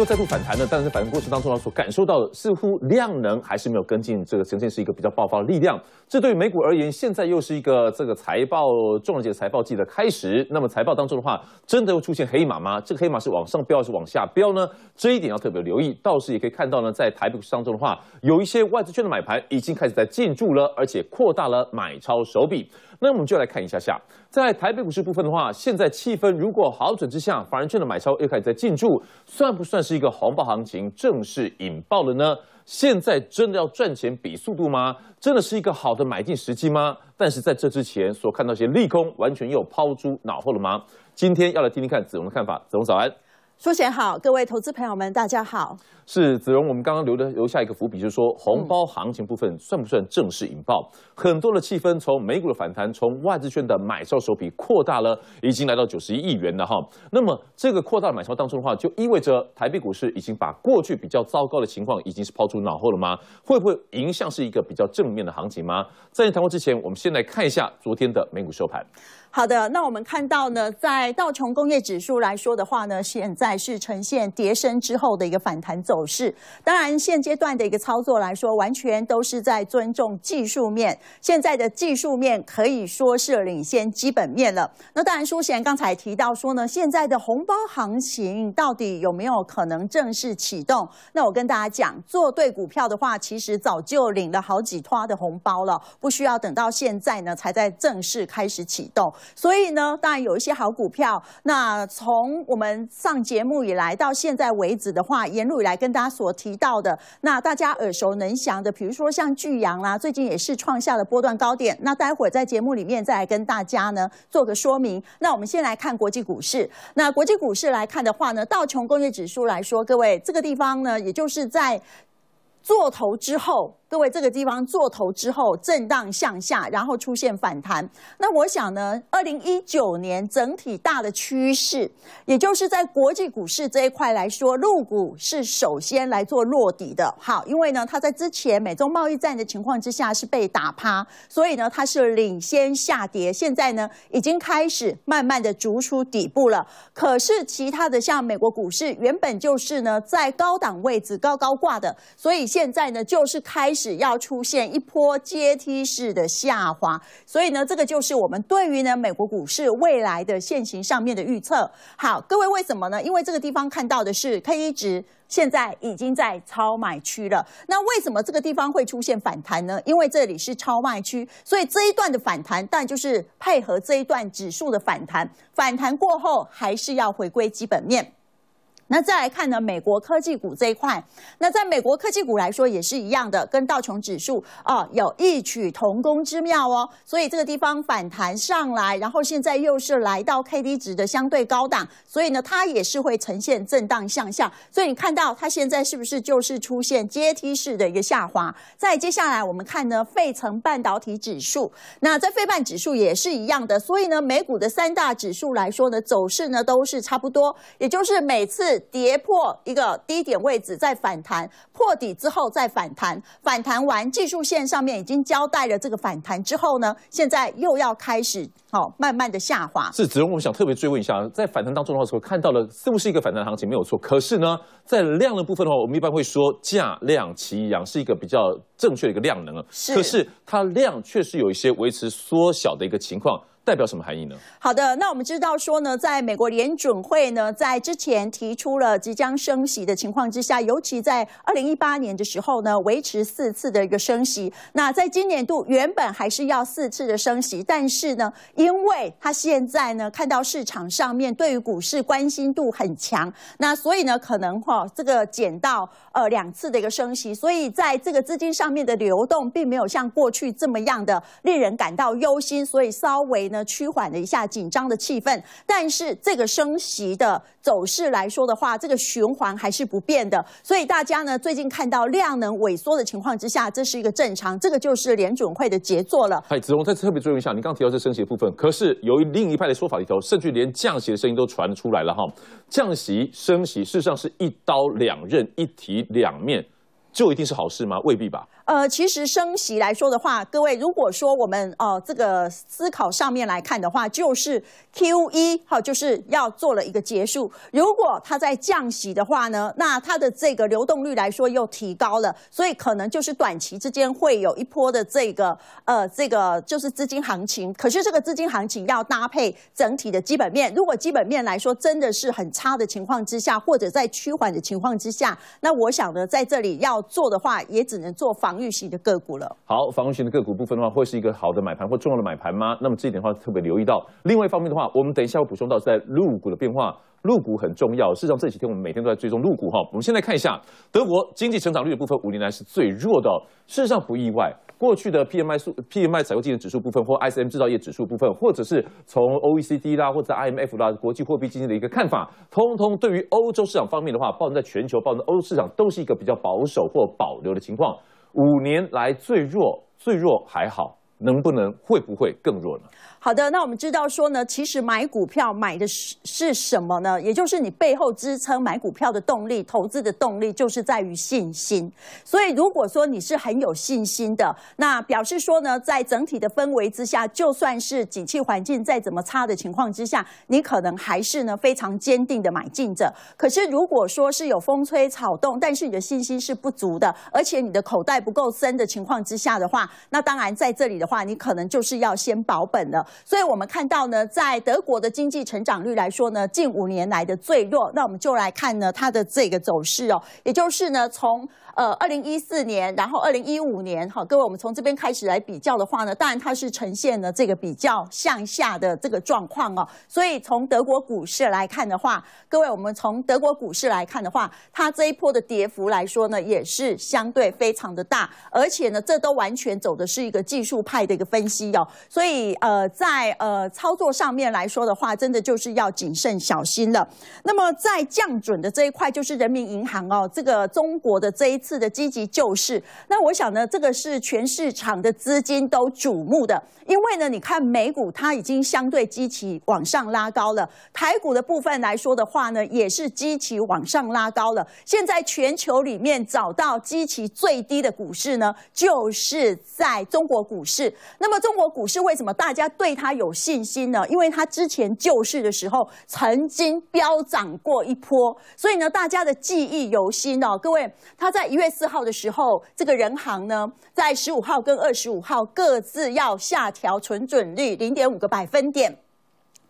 又再度反弹了，但是在反弹过程当中呢，所感受到的似乎量能还是没有跟进，这个呈现是一个比较爆发的力量。这对美股而言，现在又是一个这个财报重了节的财报季的开始。那么财报当中的话，真的会出现黑马吗？这个黑马是往上飙还是往下飙呢？这一点要特别留意。倒是也可以看到呢，在台股当中的话，有一些外资券的买盘已经开始在进驻了，而且扩大了买超手笔。那我们就来看一下下，在台北股市部分的话，现在气氛如果好转之下，法人券的买超又开始在进驻，算不算是一个红包行情正式引爆了呢？现在真的要赚钱比速度吗？真的是一个好的买进时机吗？但是在这之前所看到一些利空，完全又抛诸脑后了吗？今天要来听听看子龙的看法，子龙早安。苏娴好，各位投资朋友们，大家好。是子荣，我们刚刚留的留下一个伏笔，就是说红包行情部分算不算正式引爆？很多的气氛从美股的反弹，从外资圈的买超手笔扩大了，已经来到九十一亿元了哈。那么这个扩大买超当中的话，就意味着台币股市已经把过去比较糟糕的情况已经是抛出脑后了吗？会不会影响是一个比较正面的行情吗？在你谈话之前，我们先来看一下昨天的美股收盘。好的，那我们看到呢，在道琼工业指数来说的话呢，现在是呈现跌升之后的一个反弹走势。当然，现阶段的一个操作来说，完全都是在尊重技术面。现在的技术面可以说是领先基本面了。那当然，淑贤刚才提到说呢，现在的红包行情到底有没有可能正式启动？那我跟大家讲，做对股票的话，其实早就领了好几趟的红包了，不需要等到现在呢才在正式开始启动。所以呢，当然有一些好股票。那从我们上节目以来到现在为止的话，沿路以来跟大家所提到的，那大家耳熟能详的，比如说像巨阳啦，最近也是创下了波段高点。那待会儿在节目里面再来跟大家呢做个说明。那我们先来看国际股市。那国际股市来看的话呢，道琼工业指数来说，各位这个地方呢，也就是在做头之后。各位，这个地方做头之后震荡向下，然后出现反弹。那我想呢，二零一九年整体大的趋势，也就是在国际股市这一块来说，陆股是首先来做落底的。好，因为呢，它在之前美中贸易战的情况之下是被打趴，所以呢，它是领先下跌。现在呢，已经开始慢慢的逐出底部了。可是其他的像美国股市，原本就是呢在高档位置高高挂的，所以现在呢就是开。只要出现一波阶梯式的下滑，所以呢，这个就是我们对于呢美国股市未来的现形上面的预测。好，各位为什么呢？因为这个地方看到的是 K 值现在已经在超买区了。那为什么这个地方会出现反弹呢？因为这里是超卖区，所以这一段的反弹，但就是配合这一段指数的反弹，反弹过后还是要回归基本面。那再来看呢，美国科技股这一块，那在美国科技股来说也是一样的，跟道琼指数啊有异曲同工之妙哦。所以这个地方反弹上来，然后现在又是来到 K D 值的相对高档，所以呢它也是会呈现震荡向下。所以你看到它现在是不是就是出现阶梯式的一个下滑？再接下来我们看呢，费城半导体指数，那在费半指数也是一样的。所以呢，美股的三大指数来说呢，走势呢都是差不多，也就是每次。跌破一个低点位置，再反弹破底之后再反弹，反弹完技术线上面已经交代了这个反弹之后呢，现在又要开始好慢慢的下滑。是子荣，我们想特别追问一下，在反弹当中的话，所看到了是不是一个反弹行情没有错？可是呢，在量的部分的话，我们一般会说价量齐扬是一个比较正确的一个量能啊。是，可是它量确实有一些维持缩小的一个情况。代表什么含义呢？好的，那我们知道说呢，在美国联准会呢，在之前提出了即将升息的情况之下，尤其在二零一八年的时候呢，维持四次的一个升息。那在今年度原本还是要四次的升息，但是呢，因为他现在呢看到市场上面对于股市关心度很强，那所以呢，可能哈这个减到呃两次的一个升息，所以在这个资金上面的流动并没有像过去这么样的令人感到忧心，所以稍微呢。趋缓了一下紧张的气氛，但是这个升息的走势来说的话，这个循环还是不变的。所以大家呢，最近看到量能萎缩的情况之下，这是一个正常，这个就是联准会的杰作了。哎，子龙再特别注意一下，你刚提到这升息部分，可是由于另一派的说法里头，甚至连降息的声音都传出来了哈。降息、升息，事实上是一刀两刃、一提两面，就一定是好事吗？未必吧。呃，其实升息来说的话，各位如果说我们哦这个思考上面来看的话，就是 Q 一哈就是要做了一个结束。如果它在降息的话呢，那它的这个流动率来说又提高了，所以可能就是短期之间会有一波的这个呃这个就是资金行情。可是这个资金行情要搭配整体的基本面，如果基本面来说真的是很差的情况之下，或者在趋缓的情况之下，那我想呢在这里要做的话，也只能做防。预期的个股了。好，防御型的个股部分的话，会是一个好的买盘或重要的买盘吗？那么这一点的话，特别留意到。另外一方面的话，我们等一下会补充到在入股的变化。入股很重要。事实上，这几天我们每天都在追踪入股哈。我们先来看一下德国经济成长率的部分，五年来是最弱的。事实上不意外。过去的 PMI 数、PMI 采购经理指数部分或 ISM 制造业指数部分，或者是从 OECD 啦或者 IMF 啦国际货币基金的一个看法，通通对于欧洲市场方面的话，包含在全球、包含欧洲市场，都是一个比较保守或保留的情况。五年来最弱，最弱还好，能不能会不会更弱呢？好的，那我们知道说呢，其实买股票买的是是什么呢？也就是你背后支撑买股票的动力、投资的动力，就是在于信心。所以如果说你是很有信心的，那表示说呢，在整体的氛围之下，就算是景气环境再怎么差的情况之下，你可能还是呢非常坚定的买进者。可是如果说是有风吹草动，但是你的信心是不足的，而且你的口袋不够深的情况之下的话，那当然在这里的话，你可能就是要先保本了。所以我们看到呢，在德国的经济成长率来说呢，近五年来的最弱。那我们就来看呢，它的这个走势哦，也就是呢，从。呃，二零一四年，然后二零一五年，好，各位，我们从这边开始来比较的话呢，当然它是呈现了这个比较向下的这个状况哦。所以从德国股市来看的话，各位，我们从德国股市来看的话，它这一波的跌幅来说呢，也是相对非常的大，而且呢，这都完全走的是一个技术派的一个分析哦。所以，呃，在呃操作上面来说的话，真的就是要谨慎小心了。那么，在降准的这一块，就是人民银行哦，这个中国的这一。次的积极救市，那我想呢，这个是全市场的资金都瞩目的，因为呢，你看美股它已经相对积极往上拉高了，台股的部分来说的话呢，也是积极往上拉高了。现在全球里面找到积极最低的股市呢，就是在中国股市。那么中国股市为什么大家对它有信心呢？因为它之前救市的时候曾经飙涨过一波，所以呢，大家的记忆犹新哦。各位，它在。一月四号的时候，这个人行呢，在十五号跟二十五号各自要下调存准率零点五个百分点，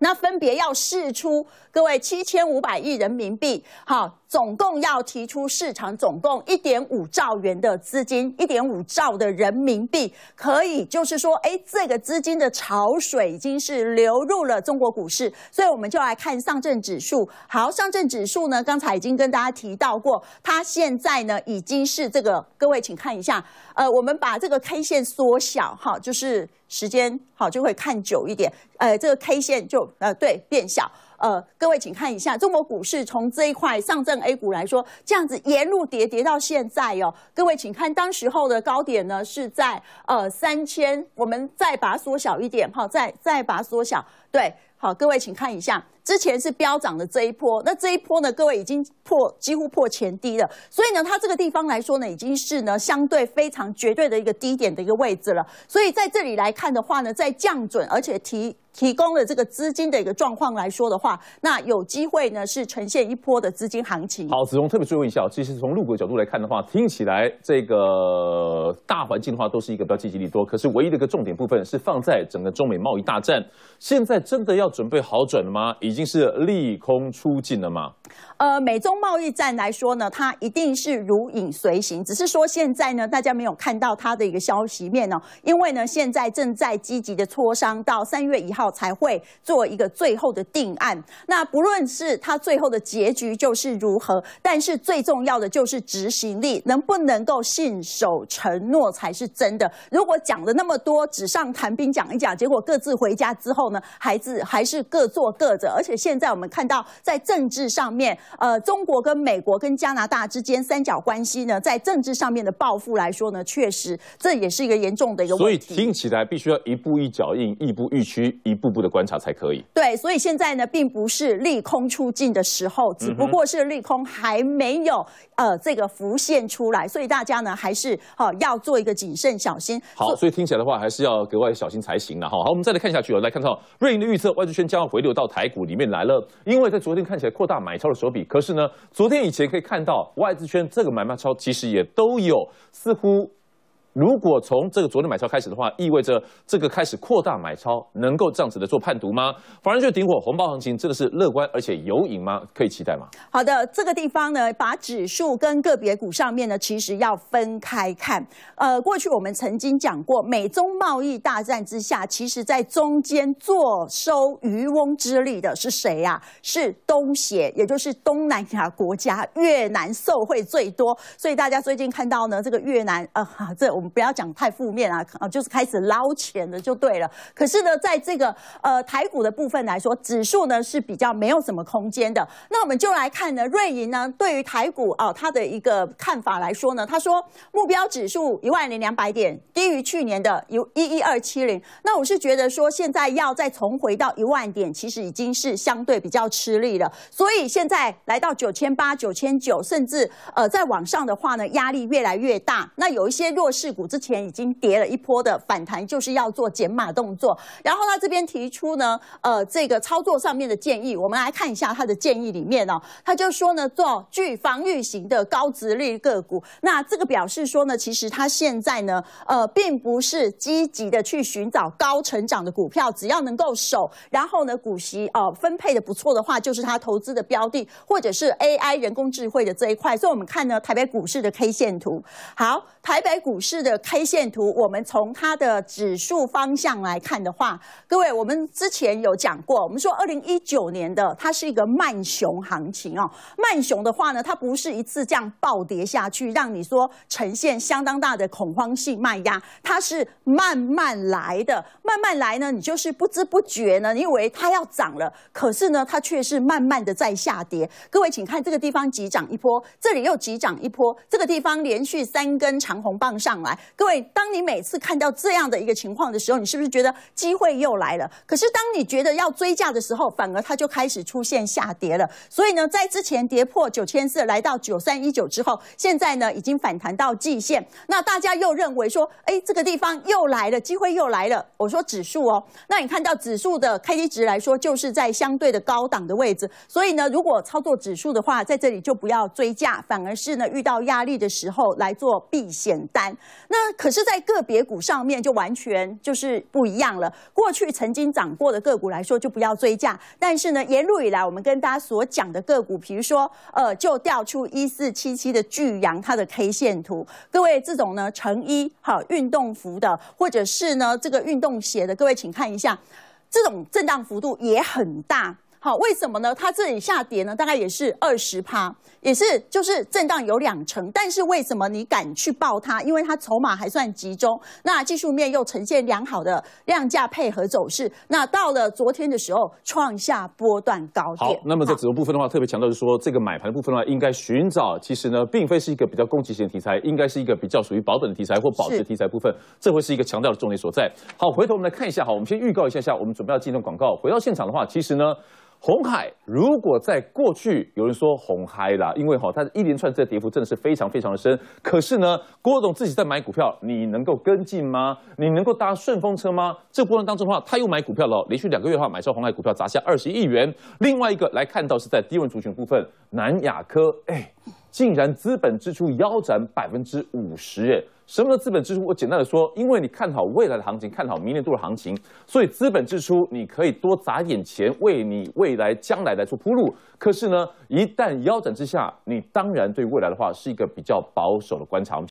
那分别要释出各位七千五百亿人民币，好。总共要提出市场总共一点五兆元的资金，一点五兆的人民币，可以就是说，哎，这个资金的潮水已经是流入了中国股市，所以我们就来看上证指数。好，上证指数呢，刚才已经跟大家提到过，它现在呢已经是这个，各位请看一下，呃，我们把这个 K 线缩小哈，就是时间好就会看久一点，呃，这个 K 线就呃对变小。呃，各位请看一下中国股市从这一块上证 A 股来说，这样子沿路跌跌到现在哦。各位请看当时候的高点呢是在呃三千，我们再把它缩小一点，好，再再把它缩小。对，好，各位请看一下。之前是飙涨的这一波，那这一波呢？各位已经破几乎破前低了，所以呢，它这个地方来说呢，已经是呢相对非常绝对的一个低点的一个位置了。所以在这里来看的话呢，在降准而且提提供了这个资金的一个状况来说的话，那有机会呢是呈现一波的资金行情。好，子龙特别追问一下，其实从陆股角度来看的话，听起来这个大环境的话都是一个比较积极利多，可是唯一的一个重点部分是放在整个中美贸易大战，现在真的要准备好转了吗？已经。是利空出尽了吗？呃，美中贸易战来说呢，它一定是如影随形，只是说现在呢，大家没有看到它的一个消息面呢，因为呢，现在正在积极的磋商，到三月一号才会做一个最后的定案。那不论是它最后的结局就是如何，但是最重要的就是执行力能不能够信守承诺才是真的。如果讲了那么多纸上谈兵讲一讲，结果各自回家之后呢，孩子还是各做各的。而且现在我们看到，在政治上面，呃，中国跟美国跟加拿大之间三角关系呢，在政治上面的报复来说呢，确实这也是一个严重的一个问题。所以听起来必须要一步一脚印，一步一趋，一步步的观察才可以。对，所以现在呢，并不是利空出尽的时候，只不过是利空还没有呃这个浮现出来，所以大家呢，还是哈要做一个谨慎小心。好，所以听起来的话，还是要格外小心才行了哈。好，我们再来看下去哦，来看到瑞银的预测，外资圈将要回流到台股。里面来了，因为在昨天看起来扩大买超的手笔，可是呢，昨天以前可以看到外资圈这个买卖超其实也都有，似乎。如果从这个昨天买超开始的话，意味着这个开始扩大买超，能够这样子的做判读吗？反而就是顶火红包行情，真的是乐观而且有瘾吗？可以期待吗？好的，这个地方呢，把指数跟个别股上面呢，其实要分开看。呃，过去我们曾经讲过，美中贸易大战之下，其实在中间坐收渔翁之利的是谁呀？是东协，也就是东南亚国家，越南受贿最多。所以大家最近看到呢，这个越南啊，这。我们不要讲太负面啊，啊，就是开始捞钱的就对了。可是呢，在这个呃台股的部分来说，指数呢是比较没有什么空间的。那我们就来看呢，瑞银呢对于台股啊他的一个看法来说呢，他说目标指数一万零两百点，低于去年的有一一二七零。那我是觉得说现在要再重回到一万点，其实已经是相对比较吃力了。所以现在来到九千八、九千九，甚至呃再往上的话呢，压力越来越大。那有一些弱势。股之前已经跌了一波的反弹，就是要做减码动作。然后他这边提出呢，呃，这个操作上面的建议，我们来看一下他的建议里面哦，他就说呢，做具防御型的高值率个股。那这个表示说呢，其实他现在呢，呃，并不是积极的去寻找高成长的股票，只要能够守，然后呢，股息哦分配的不错的话，就是他投资的标的，或者是 AI 人工智慧的这一块。所以我们看呢，台北股市的 K 线图，好，台北股市。的 K 线图，我们从它的指数方向来看的话，各位，我们之前有讲过，我们说二零一九年的它是一个慢熊行情哦。慢熊的话呢，它不是一次这样暴跌下去，让你说呈现相当大的恐慌性卖压，它是慢慢来的。慢慢来呢，你就是不知不觉呢，你以为它要涨了，可是呢，它却是慢慢的在下跌。各位，请看这个地方急涨一波，这里又急涨一波，这个地方连续三根长红棒上来。各位，当你每次看到这样的一个情况的时候，你是不是觉得机会又来了？可是当你觉得要追价的时候，反而它就开始出现下跌了。所以呢，在之前跌破九千四，来到九三一九之后，现在呢已经反弹到季线。那大家又认为说，哎，这个地方又来了，机会又来了。我说指数哦，那你看到指数的 K D 值来说，就是在相对的高档的位置。所以呢，如果操作指数的话，在这里就不要追价，反而是呢遇到压力的时候来做避险单。那可是，在个别股上面就完全就是不一样了。过去曾经涨过的个股来说，就不要追价。但是呢，沿路以来我们跟大家所讲的个股，比如说，呃，就调出一四七七的巨阳，它的 K 线图。各位，这种呢，成衣好运动服的，或者是呢，这个运动鞋的，各位请看一下，这种震荡幅度也很大。好，为什么呢？它这里下跌呢，大概也是二十趴，也是就是震荡有两成。但是为什么你敢去爆它？因为它筹码还算集中，那技术面又呈现良好的量价配合走势。那到了昨天的时候，创下波段高点。好，那么在止盈部分的话，特别强调是说，这个买盘的部分的话，应该寻找其实呢，并非是一个比较攻击型的题材，应该是一个比较属于保本的题材或保值题材部分，这会是一个强调的重点所在。好，回头我们来看一下哈，我们先预告一下下，我们准备要进入广告。回到现场的话，其实呢。红海如果在过去有人说红海啦，因为哈它一连串这跌幅真的是非常非常的深。可是呢，郭董自己在买股票，你能够跟进吗？你能够搭顺风车吗？这波程当中的话，他又买股票了，连续两个月的话买上红海股票砸下二十亿元。另外一个来看到是在低温族群部分，南亚科哎，竟然资本支出腰斩百分之五十哎。什么是资本支出？我简单的说，因为你看好未来的行情，看好明年度的行情，所以资本支出你可以多砸点钱，为你未来将来来做铺路。可是呢，一旦腰斩之下，你当然对未来的话是一个比较保守的观察。